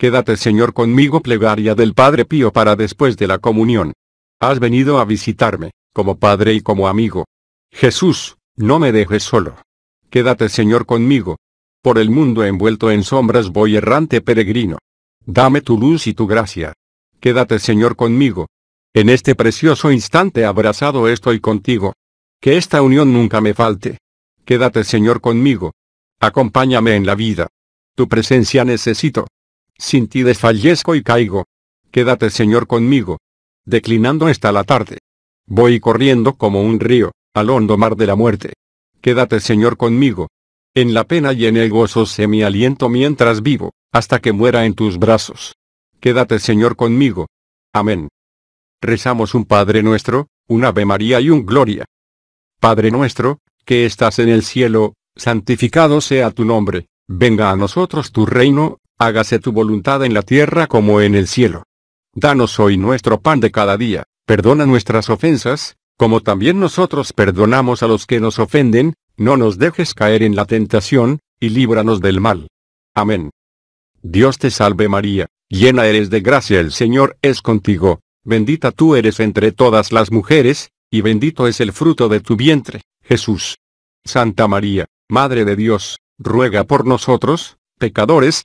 Quédate Señor conmigo plegaria del Padre Pío para después de la comunión. Has venido a visitarme, como Padre y como amigo. Jesús, no me dejes solo. Quédate Señor conmigo. Por el mundo envuelto en sombras voy errante peregrino. Dame tu luz y tu gracia. Quédate Señor conmigo. En este precioso instante abrazado estoy contigo. Que esta unión nunca me falte. Quédate Señor conmigo. Acompáñame en la vida. Tu presencia necesito. Sin ti desfallezco y caigo. Quédate Señor conmigo. Declinando está la tarde. Voy corriendo como un río, al hondo mar de la muerte. Quédate Señor conmigo. En la pena y en el gozo sé mi aliento mientras vivo, hasta que muera en tus brazos. Quédate Señor conmigo. Amén. Rezamos un Padre nuestro, un Ave María y un Gloria. Padre nuestro, que estás en el cielo, santificado sea tu nombre, venga a nosotros tu reino hágase tu voluntad en la tierra como en el cielo. Danos hoy nuestro pan de cada día, perdona nuestras ofensas, como también nosotros perdonamos a los que nos ofenden, no nos dejes caer en la tentación, y líbranos del mal. Amén. Dios te salve María, llena eres de gracia el Señor es contigo, bendita tú eres entre todas las mujeres, y bendito es el fruto de tu vientre, Jesús. Santa María, Madre de Dios, ruega por nosotros, pecadores,